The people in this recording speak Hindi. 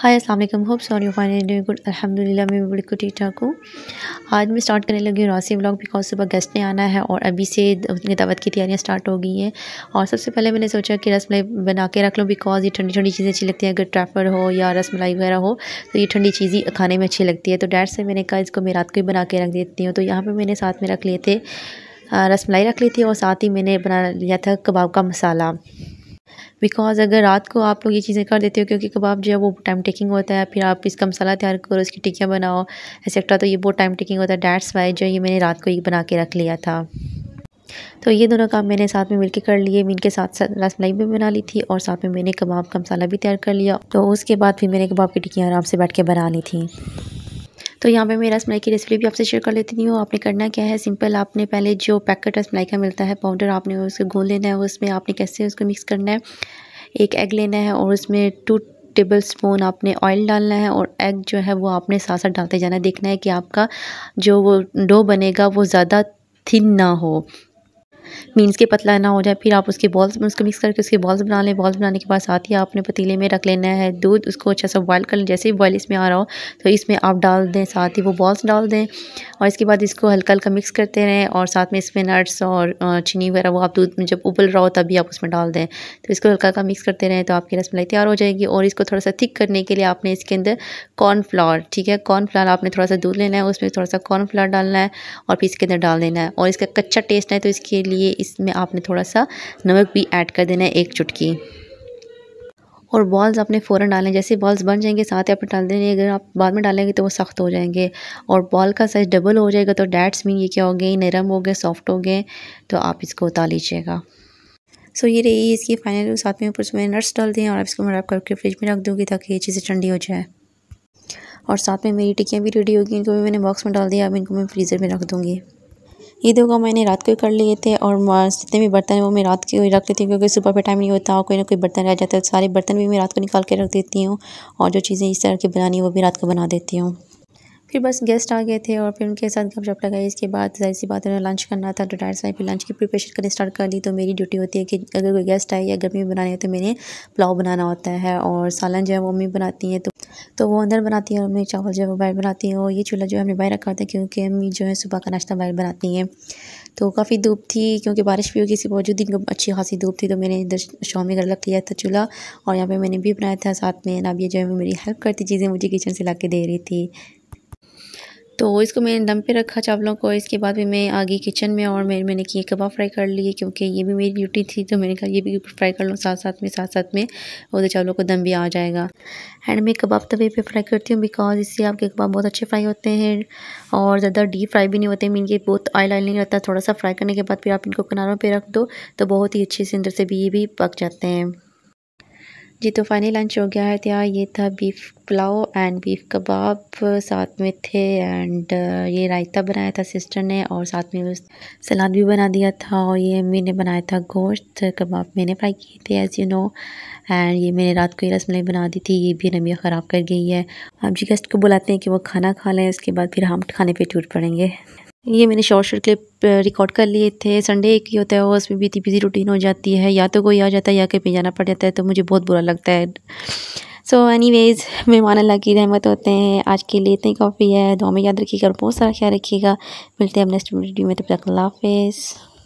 हाय अस्सलाम वालेकुम hope sorry you fine doing good अल्हम्दुलिल्लाह मैं बिल्कुल ठीक ठाक हूँ आज मैं स्टार्ट करने लगी हूँ रासी ब्लॉग बिकॉज सुबह गेस्ट ने आना है और अभी से उनकी दावत की तैयारियाँ स्टार्ट हो गई हैं और सबसे पहले मैंने सोचा कि रस मलाई बना के रख लूँ बिकॉज ये ठंडी ठंडी चीज़ें अच्छी लगती हैं अगर ट्रैफर हो या रस मलाई वगैरह हो तो ये ठंडी ही खाने में अच्छी लगती है तो डैड से मैंने कहा इसको मैं रात को ही बना के रख देती हूँ तो यहाँ पर मैंने साथ में रख लिए थे रस मलाई रख ली थी और साथ ही मैंने बना लिया था कबाब का मसाला बिकॉज़ अगर रात को आप लोग ये चीज़ें कर देते हो क्योंकि कबाब जो है वो टाइम टेकिंग होता है फिर आप इसका मसाला तैयार करो उसकी टिक्कियाँ बनाओ एक्सेट्रा तो ये बहुत टाइम टेकिंग होता है डैट्स वाइज जो ये मैंने रात को ही बना के रख लिया था तो ये दोनों काम मैंने साथ में मिलके कर लिए मीन के साथ साथ रसमलाई भी बना ली थी और साथ में मैंने कबाब का मसाला भी तैयार कर लिया तो उसके बाद फिर मैंने कबाब की टिक्कियाँ आराम से बैठ के बना ली थी तो यहाँ पे मैं रसमलाई की रेसिपी भी आपसे शेयर कर लेती हूँ आपने करना क्या है सिंपल आपने पहले जो पैकेट रसमलाई का मिलता है पाउडर आपने उसको घोल लेना है उसमें आपने कैसे उसको मिक्स करना है एक एग लेना है और उसमें टू टेबल स्पून आपने ऑयल डालना है और एग जो है वो आपने साथ साथ डालते जाना है देखना है कि आपका जो वो डो बनेगा वो ज़्यादा थिन ना हो मीन्स के पतला ना हो जाए फिर आप उसके बॉल्स में उसको मिक्स करके उसके बॉल्स बना लें बॉल्स बनाने के बाद साथ ही आपने पतीले में रख लेना है दूध उसको अच्छा सा बॉयल कर लें जैसे ही बॉयल इसमें आ रहा हो तो इसमें आप डाल दें साथ ही वो बॉल्स डाल दें और इसके बाद इसको हल्का हल्का मिक्स करते रहें और साथ में इसमें नट्स और चीनी वगैरह वो आप दूध में जब उबल रहा हो तभी आप उसमें डाल दें तो इसको हल्का हल्का मिक्स करते रहें तो आपकी रसमलाई तैयार हो जाएगी और इसको थोड़ा सा थिक करने के लिए आपने इसके अंदर कॉर्नफ्लावर ठीक है कॉर्नफ्लावर आपने थोड़ा सा दूध लेना है उसमें थोड़ा सा कॉर्नफ्लावर डालना है और फिर इसके अंदर डाल देना है और इसका कच्चा टेस्ट है तो इसके लिए लिए इसमें आपने थोड़ा सा नमक भी ऐड कर देना है एक चुटकी और बॉल्स आपने फ़ौर डालें जैसे बॉल्स बन जाएंगे साथ ही आपने डाल देने अगर आप बाद में डालेंगे तो वो सख्त हो जाएंगे और बॉल का साइज़ डबल हो जाएगा तो डैट्स मीन ये क्या हो गए नरम हो गए सॉफ्ट हो गए तो आप इसको उतार लीजिएगा सो ये रही इसकी फाइनल साथ में ऊपर से मैंने नट्स डाल दें और आप इसको मैं रैप करके फ्रिज में रख दूँगी ताकि ये चीज़ें ठंडी हो जाए और साथ में मेरी टिक्कियाँ भी रेडी होगी इनको भी मैंने बॉक्स में डाल दिया अब इनको मैं फ्रीज़र में रख दूँगी ये होगा मैंने रात को ही कर लिए थे और जितने भी बर्तन हैं वो मैं रात को ही रख लेती हूँ क्योंकि सुबह पे टाइम नहीं होता और कोई ना कोई बर्तन रह जाता है तो सारे बर्तन भी मैं रात को निकाल के रख देती हूँ और जो चीज़ें इस तरह की बनानी वो भी रात को बना देती हूँ फिर बस गेस्ट आ गए थे और फिर उनके साथ गप शप लगाई इसके बाद जाहिर सी बात उन्हें लंच करना था तो डायर साहब फिर लंच की प्रिपरेशन करनी स्टार्ट कर ली तो मेरी ड्यूटी होती है कि अगर कोई गेस्ट आए या गर्मी में बनाने है तो मैंने पुलाव बनाना होता है और सालन जो है वो मम्मी बनाती हैं तो तो वो अंदर बनाती हैं और मैं चावल जो है वो बाहर बनाती हैं और ये चूल्हा जो है हमने बाहर रखा था क्योंकि मम्मी जो है सुबह का नाश्ता बाहर बनाती हैं तो काफ़ी धूप थी क्योंकि बारिश भी होगी इसके बावजूद दिन मतलब अच्छी खासी धूप थी तो मैंने इधर शाम में लग लिया था चूल्हा और यहाँ पर मैंने भी बनाया था साथ में नाबिया जो है मेरी हेल्प करती चीज़ें मुझे किचन से ला के दे रही थी तो इसको मैंने दम पे रखा चावलों को इसके बाद भी मैं आ गई किचन में और मेरे मैंने किए कबाब फ्राई कर लिए क्योंकि ये भी मेरी ड्यूटी थी तो मैंने कहा ये भी फ्राई कर लूँ साथ साथ में साथ साथ में तो चावलों को दम भी आ जाएगा एंड मैं कबाब तवे पे फ्राई करती हूँ बिकॉज इससे आपके कबाब बहुत अच्छे फ्राई होते हैं और ज़्यादा डीप फ्राई भी नहीं होते मीन ये बहुत ऑयल ऑयल नहीं रहता थोड़ा सा फ्राई करने के बाद फिर आप इनको किनारों पर रख दो तो बहुत ही अच्छे से अंदर से भी ये भी पक जाते हैं जी तो फाइनल लंच हो गया है क्या तो ये था beef pulao and beef kebab साथ में थे एंड ये रायता बनाया था सिस्टर ने और साथ में सलाद भी बना दिया था और ये मैंने बनाया था गोश्त कबाब मैंने फ्राई किए थे एज़ यू नो एंड ये मैंने रात को ही रसमलाई बना दी थी ये भी नमिया ख़राब कर गई है आप जी गेस्ट को बुलाते हैं कि वो खाना खा लें उसके बाद फिर हम खाने पर टूट पड़ेंगे ये मैंने शॉर्ट शॉर्ट क्लिप रिकॉर्ड कर लिए थे संडे एक ही होता है और उसमें भी इतनी बिजी रूटीन हो जाती है या तो कोई आ जाता है या कहीं जाना पड़ जाता है तो मुझे बहुत बुरा लगता है सो एनी वेज़ मेहमान अल्लाह की रहमत होते हैं आज के लिए इतनी काफ़ी है दो में याद रखिएगा और बहुत सारा ख्याल रखिएगा मिलते हैं अब नेक्स्ट वीडियो में तब तक अल्लाह हाफिज़